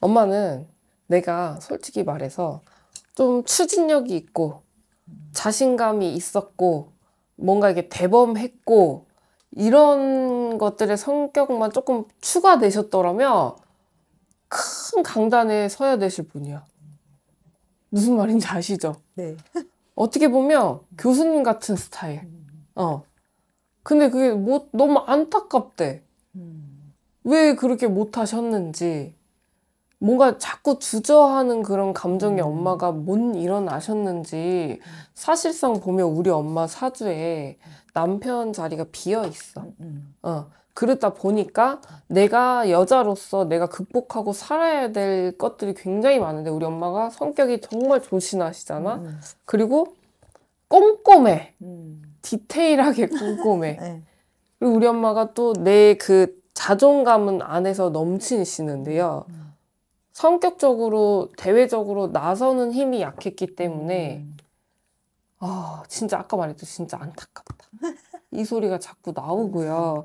엄마는 내가 솔직히 말해서 좀 추진력이 있고 자신감이 있었고 뭔가 이게 렇 대범했고 이런 것들의 성격만 조금 추가되셨더라면 큰 강단에 서야 되실 분이야. 무슨 말인지 아시죠? 네. 어떻게 보면 교수님 같은 스타일. 어. 근데 그게 뭐 너무 안타깝대. 음. 왜 그렇게 못하셨는지. 뭔가 자꾸 주저하는 그런 감정이 음. 엄마가 못 일어나셨는지 사실상 보면 우리 엄마 사주에 남편 자리가 비어 있어. 음, 음. 어. 그러다 보니까 내가 여자로서 내가 극복하고 살아야 될 것들이 굉장히 많은데 우리 엄마가 성격이 정말 조신하시잖아. 음. 음. 그리고 꼼꼼해. 디테일하게 꼼꼼해. 네. 그리고 우리 엄마가 또 내 그 자존감은 안에서 넘치시는데요. 성격적으로 대외적으로 나서는 힘이 약했기 때문에 음. 아 진짜 아까 말했듯이 진짜 안타깝다 이 소리가 자꾸 나오고요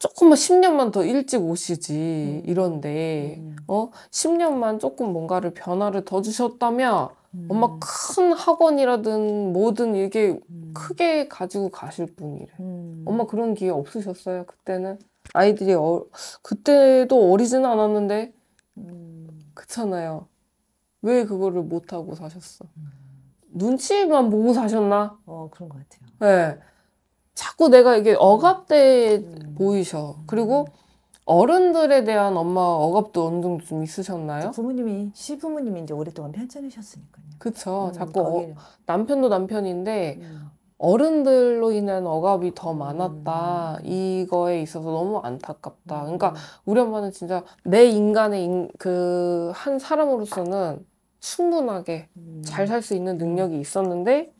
조금만 10년만 더 일찍 오시지 음. 이런데 음. 어 10년만 조금 뭔가를 변화를 더 주셨다면 엄마 큰 학원이라든 뭐든 이게 크게 가지고 가실 분이래 엄마 그런 기회 없으셨어요 그때는 아이들이 어, 그때도 어리진 않았는데 음. 그렇잖아요. 왜 그거를 못하고 사셨어? 눈치만 보고 사셨나? 어, 그런 것 같아요. 네. 자꾸 내가 이게 억압돼 음. 보이셔. 음. 그리고 어른들에 대한 엄마 억압도 어느 정도 좀 있으셨나요? 부모님이 시부모님이 이제 오랫동안 편찮으셨으니까요. 그쵸. 음, 자꾸 어, 남편도 남편인데 음. 어른들로 인한 억압이 더 많았다. 음. 이거에 있어서 너무 안타깝다. 그러니까 음. 우리 엄마는 진짜 내 인간의 그 한 사람으로서는 충분하게 음. 잘살 수 있는 능력이 음. 있었는데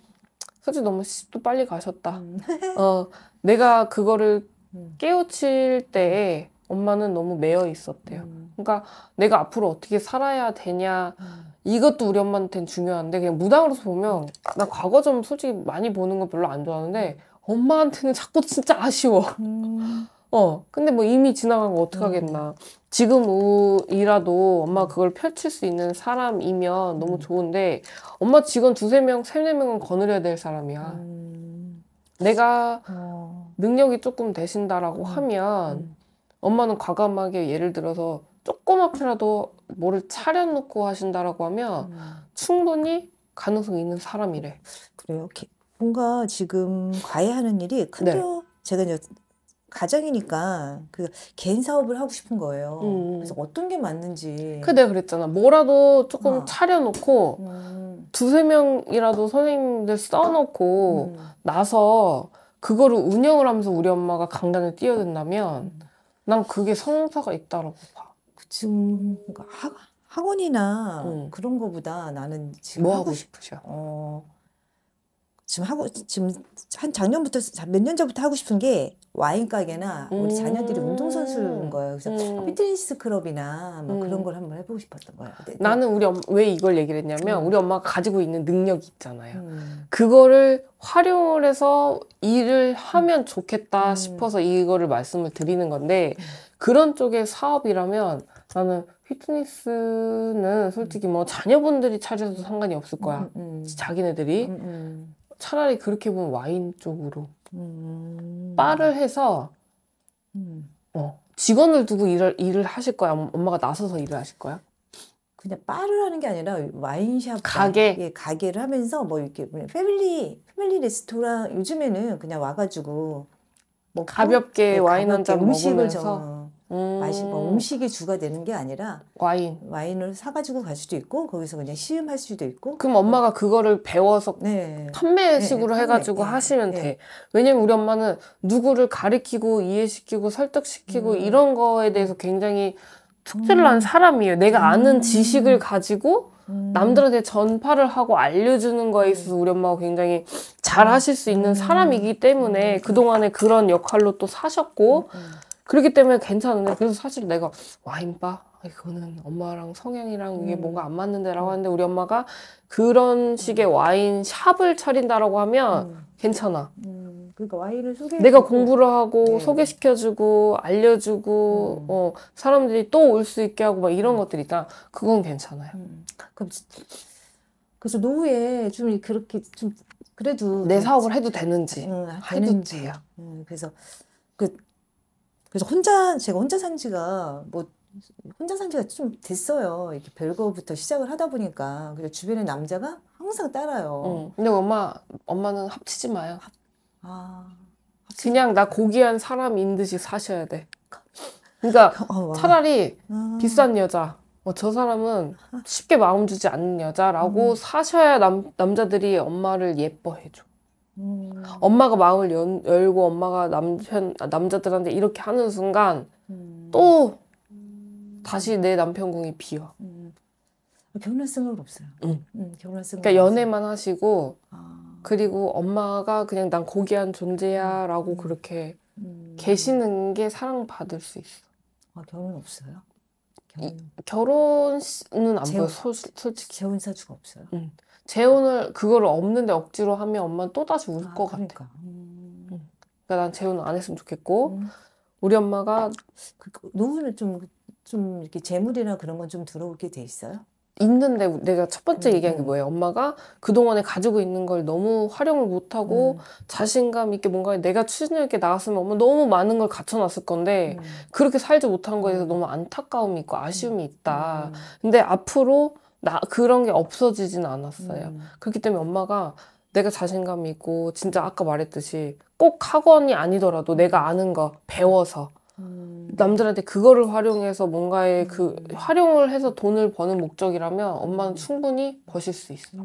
솔직히 너무 또 빨리 가셨다. 음. 어, 내가 그거를 음. 깨우칠 때 엄마는 너무 매여 있었대요. 그러니까 내가 앞으로 어떻게 살아야 되냐. 이것도 우리 엄마한테는 중요한데 그냥 무당으로서 보면 음. 나 과거 좀 솔직히 많이 보는 거 별로 안 좋아하는데 엄마한테는 자꾸 진짜 아쉬워. 음. 어, 근데 뭐 이미 지나간 거 어떡하겠나. 음. 지금이라도 엄마 그걸 펼칠 수 있는 사람이면 너무 음. 좋은데 엄마 직원 두세 명, 세네 명은 거느려야 될 사람이야. 음. 내가 어. 능력이 조금 되신다라고 음. 하면 엄마는 과감하게 예를 들어서 조그맣게라도 뭐를 차려놓고 하신다라고 하면 음. 충분히 가능성 있는 사람이래. 그래요. 뭔가 지금 과외하는 일이 큰데 네. 제가 이제 가정이니까 그 개인 사업을 하고 싶은 거예요. 음. 그래서 어떤 게 맞는지. 그내 그랬잖아. 뭐라도 조금 어. 차려놓고 음. 두세 명이라도 선생님들 써놓고 음. 나서 그거를 운영을 하면서 우리 엄마가 강단에 뛰어든다면 음. 난 그게 성사가 있다라고 봐. 그치. 그러니까 학, 학원이나 음. 그런 거보다 나는 지금 뭐 하고 싶으셔. 어, 지금 하고 지금 한 작년부터 몇 년 전부터 하고 싶은 게 와인 가게나 우리 자녀들이 음. 운동선수인 거예요. 그래서 음. 피트니스 클럽이나 뭐 음. 그런 걸 한번 해보고 싶었던 거예요. 네, 네. 나는 우리 엄 왜 이걸 얘기를 했냐면 음. 우리 엄마가 가지고 있는 능력이 있잖아요. 음. 그거를 활용을 해서 일을 하면 음. 좋겠다 싶어서 이거를 말씀을 드리는 건데 그런 쪽의 사업이라면 나는 피트니스는 솔직히 뭐 자녀분들이 차려도 상관이 없을 거야. 자기네들이. 차라리 그렇게 보면 와인 쪽으로 음. 바를 해서 음. 어, 직원을 두고 일을, 일을 하실 거야? 엄마가 나서서 일을 하실 거야? 그냥 바를 하는 게 아니라 와인샵 가게 예, 가게를 하면서 뭐 이렇게 뭐 패밀리 패밀리 레스토랑 요즘에는 그냥 와가지고 뭐 가볍게 어, 와인 한 잔 먹으면서 음. 마뭐 어. 음식이 주가 되는 게 아니라 와인 와인을 사가지고 갈 수도 있고 거기서 그냥 시음할 수도 있고 그럼 엄마가 그거를 배워서 네. 판매식으로 네. 해가지고 네. 하시면 네. 돼 왜냐면 우리 엄마는 누구를 가리키고 이해시키고 설득시키고 음. 이런 거에 대해서 굉장히 특제를한 음. 사람이에요 내가 아는 음. 지식을 가지고 음. 남들한테 전파를 하고 알려주는 거에 네. 있어서 우리 엄마가 굉장히 잘 하실 수 있는 음. 사람이기 때문에 그동안에 그런 역할로 또 사셨고 그렇기 때문에 괜찮은데 그래서 사실 내가 와인바 이거는 엄마랑 성향이랑 이게 음. 뭔가 안 맞는데라고 하는데 우리 엄마가 그런 식의 와인 샵을 차린다라고 하면 음. 괜찮아. 음. 그러니까 와인을 소개 내가 공부를 하고 네. 소개시켜주고 알려주고 음. 어, 사람들이 또 올 수 있게 하고 막 이런 음. 것들이 있다. 그건 괜찮아요. 음. 그럼 그래서 노후에 좀 그렇게 좀 그래도 내 사업을 해도 되는지 응, 해도 돼요. 그래서 그 그래서 혼자 제가 혼자 산 지가 뭐 혼자 산 지가 좀 됐어요. 이렇게 별거부터 시작을 하다 보니까 그래서 주변에 남자가 항상 따라요. 응. 어. 근데 엄마 엄마는 합치지 마요. 합... 아 합치지 그냥 나 고귀한 사람인 듯이 사셔야 돼. 그러니까 어, 차라리 음. 비싼 여자 뭐저 어, 사람은 쉽게 마음 주지 않는 여자라고 음. 사셔야 남, 남자들이 엄마를 예뻐해줘. 음. 엄마가 마음을 연, 열고 엄마가 남편 아, 남자들한테 이렇게 하는 순간 음. 또 다시 내 남편궁이 비어. 음. 결혼할 생각 없어요. 응. 응, 결혼할 생각. 그러니까 연애만 하시고 아. 그리고 엄마가 그냥 난 고귀한 존재야라고 음. 그렇게 음. 계시는 게 사랑받을 수 있어. 아 결혼 없어요? 결혼. 결혼은 안 보여. 솔, 직히 재혼 사주가 없어요. 응. 재혼을 그거를 없는데 억지로 하면 엄마는 또 다시 울것 아, 그러니까. 같아. 그러니까, 음. 그러니까 난 재혼을 안 했으면 좋겠고 음. 우리 엄마가 그, 그 노후는 좀좀 이렇게 재물이나 그런 건 좀 들어오게 돼 있어요? 있는데 내가 첫 번째 음. 얘기한 게 음. 뭐예요? 엄마가 그동안에 가지고 있는 걸 너무 활용을 못하고 음. 자신감 있게 뭔가 내가 추진력 있게 나갔으면 엄마 너무 많은 걸 갖춰놨을 건데 음. 그렇게 살지 못한 거에 대해서 음. 너무 안타까움이 있고 아쉬움이 있다. 근데 앞으로 나 그런 게 없어지진 않았어요. 음. 그렇기 때문에 엄마가 내가 자신감 있고 진짜 아까 말했듯이 꼭 학원이 아니더라도 내가 아는 거 배워서 음. 남들한테 그거를 활용해서 뭔가에 음. 그 활용을 해서 돈을 버는 목적이라면 엄마는 음. 충분히 버실 수 있어.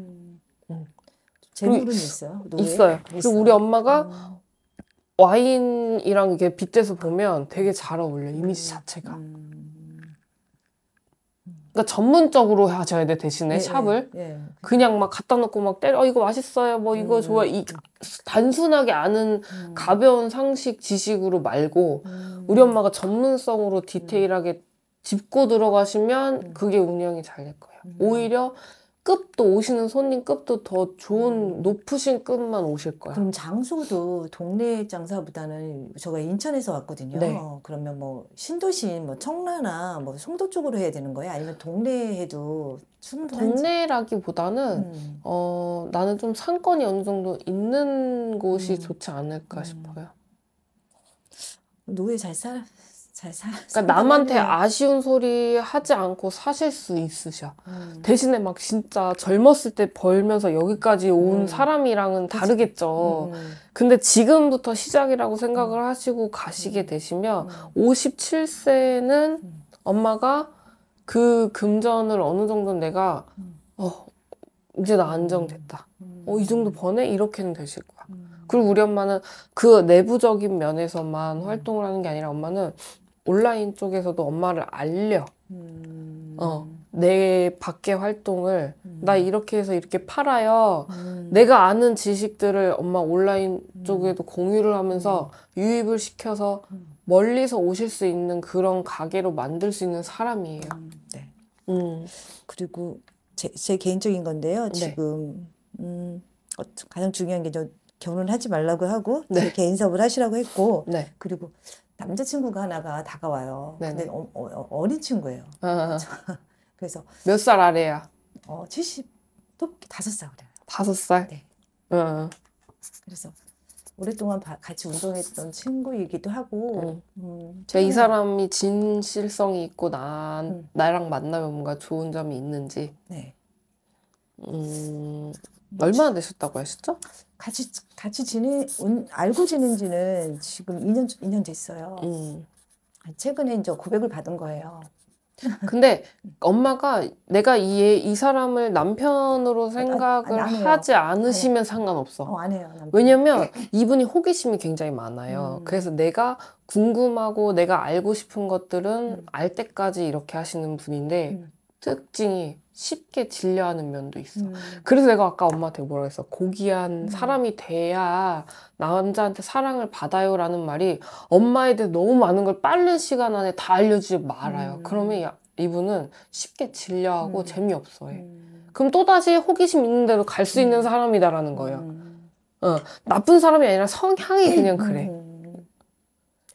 재물은 음. 있어요. 노예? 있어요. 그리고 있어요. 우리 엄마가 어. 와인이랑 이게 빗대서 보면 되게 잘 어울려 이미지 자체가. 그러니까 전문적으로 하셔야 돼 대신에 예, 샵을 예, 예. 그냥 막 갖다 놓고 막 때려 어, 이거 맛있어요 뭐 이거 음, 좋아 이 단순하게 아는 음. 가벼운 상식 지식으로 말고 음. 우리 엄마가 전문성으로 디테일하게 음. 짚고 들어가시면 음. 그게 운영이 잘 될 거예요 음. 오히려 급도 오시는 손님급도 더 좋은 음. 높으신 급만 오실 거예요. 그럼 장소도 동네 장사보다는 제가 인천에서 왔거든요. 네. 그러면 뭐 신도시인 뭐 청라나 뭐 송도 쪽으로 해야 되는 거예요? 아니면 동네 해도 동네라기보다는 음. 어 나는 좀 상권이 어느 정도 있는 곳이 음. 좋지 않을까 음. 싶어요. 노예 잘 살아. 잘 사. 그러니까 남한테 아쉬운 소리 하지 않고 사실 수 있으셔. 음. 대신에 막 진짜 젊었을 때 벌면서 여기까지 온 음. 사람이랑은 그치? 다르겠죠. 음. 음. 근데 지금부터 시작이라고 생각을 음. 하시고 가시게 음. 되시면 57세는 엄마가 그 금전을 어느 정도 내가 어 이제 나 안정됐다. 어 이 정도 번에 이렇게는 되실 거야. 그리고 우리 엄마는 그 내부적인 면에서만 활동을 하는 게 아니라 엄마는 온라인 쪽에서도 엄마를 알려. 음. 어, 내 밖의 활동을 음. 나 이렇게 해서 이렇게 팔아요. 음. 내가 아는 지식들을 엄마 온라인 음. 쪽에도 공유를 하면서 음. 유입을 시켜서 음. 멀리서 오실 수 있는 그런 가게로 만들 수 있는 사람이에요. 네. 음. 그리고 제, 제 개인적인 건데요. 네. 지금 음, 어, 가장 중요한 게저 결혼하지 말라고 하고 네. 개인 사업을 하시라고 했고 네. 그리고 남자친구가 하나가 다가와요. 네네. 근데 네. 어, 어, 어, 어린 친구예요. 아, 아. 그래서 몇 살 아래야? 어, 70, 또살 그래요. 다 살? 네. 아. 그래서 오랫동안 바, 같이 운동했던 친구이기도 하고. 음. 음, 이 사람이 진실성이 있고 난 음. 나랑 만나면 뭔가 좋은 점이 있는지. 네. 음, 얼마나 되셨다고 하셨죠? 같이 같이 지내 알고 지낸지는 지금 2년 2년 됐어요. 음. 최근에 이제 고백을 받은 거예요. 근데 엄마가 내가 이, 애, 이 사람을 남편으로 아, 아, 생각을 아, 하지 않으시면 네. 상관없어. 어, 안 해요. 남편. 왜냐면 네. 이분이 호기심이 굉장히 많아요. 음. 그래서 내가 궁금하고 내가 알고 싶은 것들은 음. 알 때까지 이렇게 하시는 분인데 음. 특징이 쉽게 질려하는 면도 있어. 음. 그래서 내가 아까 엄마한테 뭐라 했어. 고귀한 음. 사람이 돼야 남자한테 사랑을 받아요라는 말이 엄마에 대해 너무 많은 걸 빠른 시간 안에 다 알려주지 말아요. 음. 그러면 야, 아, 이분은 쉽게 질려하고 음. 재미없어해. 음. 그럼 또다시 호기심 있는 대로 갈 수 있는 음. 사람이다라는 거예요. 어, 나쁜 사람이 아니라 성향이 그냥 그래.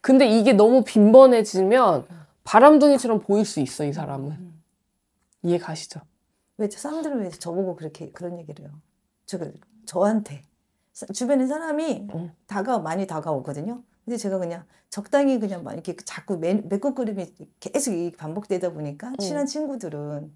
근데 이게 너무 빈번해지면 바람둥이처럼 보일 수 있어, 이 사람은. 이해 가시죠? 왜 사람들은 왜 저보고 그렇게 그런 얘기를 해요? 저 저한테 주변에 사람이 응. 다가 많이 다가오거든요. 근데 제가 그냥 적당히 그냥 막 이렇게 자꾸 매, 매그림이 계속 반복되다 보니까 친한 응. 친구들은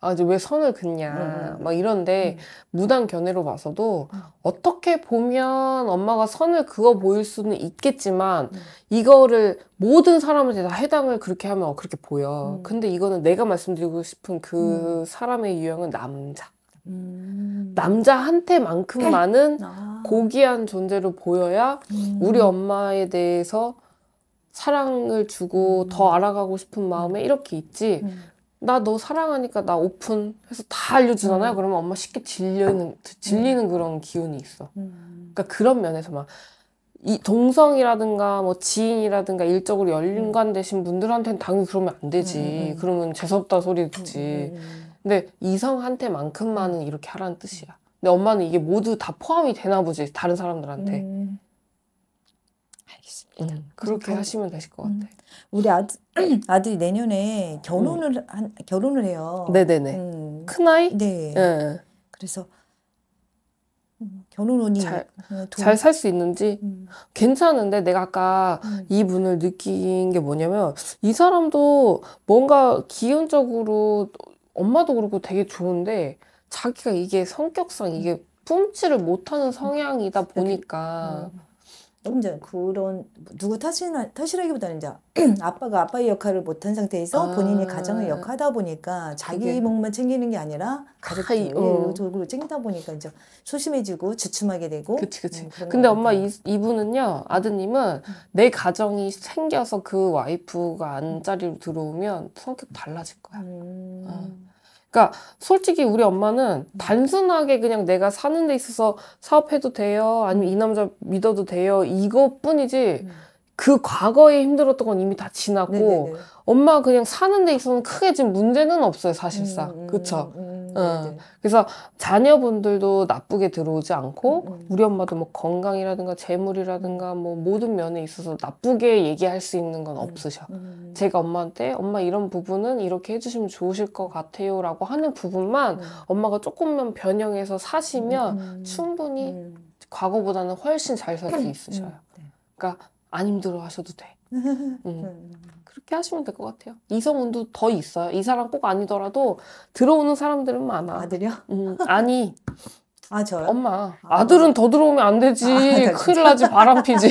아, 이제 왜 선을 긋냐. 네, 네, 네. 막 이런데, 음. 무당 견해로 봐서도, 음. 어떻게 보면 엄마가 선을 그어 보일 수는 있겠지만, 음. 이거를 모든 사람한테 다 해당을 그렇게 하면 어, 그렇게 보여. 근데 이거는 내가 말씀드리고 싶은 그 사람의 유형은 남자. 음. 남자한테만큼만은 아. 고귀한 존재로 보여야 음. 우리 엄마에 대해서 사랑을 주고 음. 더 알아가고 싶은 마음에 이렇게 있지. 나너 사랑하니까 나 오픈 해서 다 알려주잖아요. 음. 그러면 엄마 쉽게 질리는 질리는 음. 그런 기운이 있어. 음. 그러니까 그런 면에서 막. 이 동성이라든가 뭐 지인이라든가 일적으로 연관 음. 되신 분들한테는 당연히 그러면 안 되지. 그러면 재수없다 소리 듣지. 근데 이성한테만큼만은 이렇게 하라는 뜻이야. 근데 엄마는 이게 모두 다 포함이 되나 보지 다른 사람들한테. 음. 알겠습니다. 음, 그렇게 그 하시면 되실 것 음. 같아요. 우리 아들 아들이 내년에 결혼을 음. 한, 결혼을 해요. 네네네. 음. 큰 아이? 네. 네. 그래서 음, 결혼운이 잘살수 어, 있는지 괜찮은데 내가 아까 이 분을 느낀 게 뭐냐면 이 사람도 뭔가 기운적으로 엄마도 그렇고 되게 좋은데 자기가 이게 성격상 이게 품지를 못하는 성향이다 보니까. 이제 그런 누구 탓이나 탓이라기보다는 이제 아빠가 아빠의 역할을 못한 상태에서 아, 본인이 가정을 역하다 보니까 자기 그게. 목만 챙기는 게 아니라 가족들을 어. 예, 챙기다 보니까 이제 소심해지고 주춤하게 되고. 그치 그치. 음, 근데 엄마 이, 이분은요 아드님은 음. 내 가정이 생겨서 그 와이프가 안자리로 들어오면 성격 달라질 거야. 음. 어. 그러니까 솔직히 우리 엄마는 단순하게 그냥 내가 사는 데 있어서 사업해도 돼요. 아니면 이 남자 믿어도 돼요. 이것뿐이지 음. 그 과거에 힘들었던 건 이미 다지났고 네네네. 엄마가 그냥 사는 데 있어서는 크게 지금 문제는 없어요 사실상 음, 음, 그쵸 음, 음, 예. 그래서 자녀분들도 나쁘게 들어오지 않고 음, 음. 우리 엄마도 뭐 건강이라든가 재물이라든가 뭐 모든 면에 있어서 나쁘게 얘기할 수 있는 건 음, 없으셔 제가 엄마한테 엄마 이런 부분은 이렇게 해주시면 좋으실 것 같아요라고 하는 부분만 엄마가 조금만 변형해서 사시면 충분히 과거보다는 훨씬 잘 살 수 있으셔요 네. 그러니까 안 힘들어 하셔도 돼. 음. 음. 그렇게 하시면 될 것 같아요. 이성운도 더 있어요. 이 사람 꼭 아니더라도 들어오는 사람들은 많아. 아들이요? 음, 아니. 아, 저요? 엄마. 아, 들은더 들어오면 안 되지. 아, 큰일 나지. 바람 피지.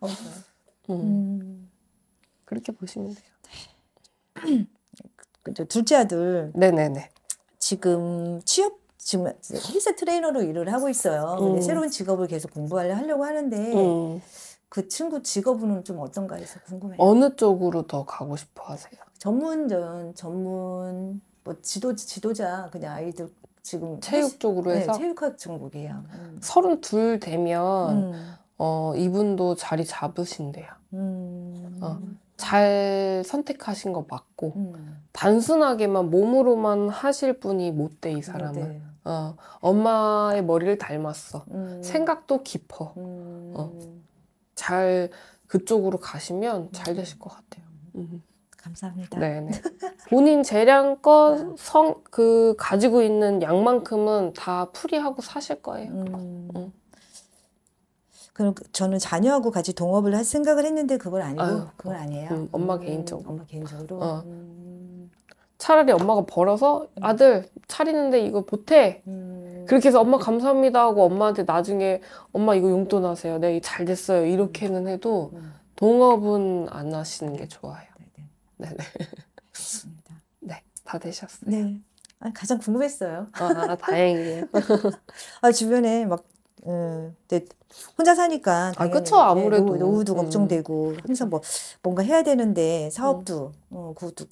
음. 음. 그렇게 보시면 돼요. 네. 둘째 아들. 네네네. 지금 취업 지금 헬스 트레이너로 일을 하고 있어요. 음. 새로운 직업을 계속 공부하려고 하는데 음. 그 친구 직업은 좀 어떤가 해서 궁금해요. 어느 쪽으로 더 가고 싶어 하세요? 전문전, 전문, 뭐 지도, 지도자, 그냥 아이들 지금. 체육 쪽으로 네, 해서? 네, 체육학 전국이에요. 음. 3 되면, 음. 어, 이분도 자리 잡으신대요. 음. 어, 잘 선택하신 거 맞고, 음. 단순하게만 몸으로만 하실 분이 못 돼, 이 사람은. 네. 어, 엄마의 머리를 닮았어. 음. 생각도 깊어. 음. 어. 잘 그쪽으로 가시면 잘 음. 되실 것 같아요. 음. 감사합니다. 네네. 본인 재량껏 성, 그, 가지고 있는 양만큼은 다 풀이하고 사실 거예요. 음. 그럼 저는 자녀하고 같이 동업을 할 생각을 했는데 그걸 아니고 아유, 그 그건 아니에요. 음, 엄마 개인적으로. 엄마 개인적으로. 어. 차라리 엄마가 벌어서 아들 차리는데 이거 보태. 그렇게 해서 엄마 감사합니다 하고 엄마한테 나중에 엄마 이거 용돈 하세요. 네, 잘 됐어요. 이렇게는 해도 동업은 안 하시는 게 좋아요. 네네. 네. 네, 네. 네, 다 되셨어요. 네. 아, 가장 궁금했어요. 아, 아 다행이에요. 아, 주변에 막, 음, 혼자 사니까. 아, 그쵸. 아무래도. 노후, 도 음. 걱정되고, 음. 항상 뭐, 뭔가 해야 되는데, 사업도, 음. 어, 그것도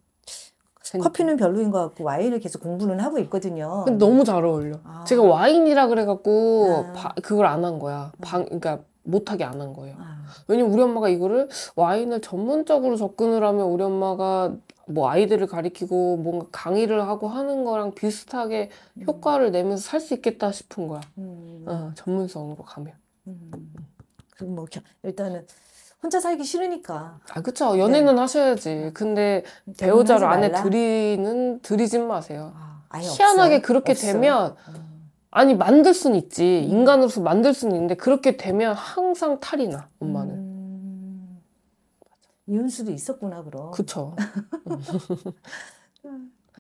그러니 커피는 별로인 것 같고 와인을 계속 공부는 하고 있거든요. 너무 잘 어울려. 아. 제가 와인이라 그래갖고 아. 바, 그걸 안 한 거야. 음. 방 그러니까 못하게 안 한 거예요. 아. 왜냐면 우리 엄마가 이거를 와인을 전문적으로 접근을 하면 우리 엄마가 뭐 아이들을 가리키고 뭔가 강의를 하고 하는 거랑 비슷하게 음. 효과를 내면서 살 수 있겠다 싶은 거야. 음. 어, 전문성으로 가면. 음. 그럼 뭐 일단은 혼자 살기 싫으니까. 아, 그쵸. 연애는 네. 하셔야지. 근데 배우자를 안에 들이는, 들이진 마세요. 아, 희한하게 없어. 그렇게 없어. 되면, 어. 아니, 만들 순 있지. 음. 인간으로서 만들 수 있는데, 그렇게 되면 항상 탈이 나, 엄마는. 음... 이혼수도 있었구나, 그럼. 그쵸.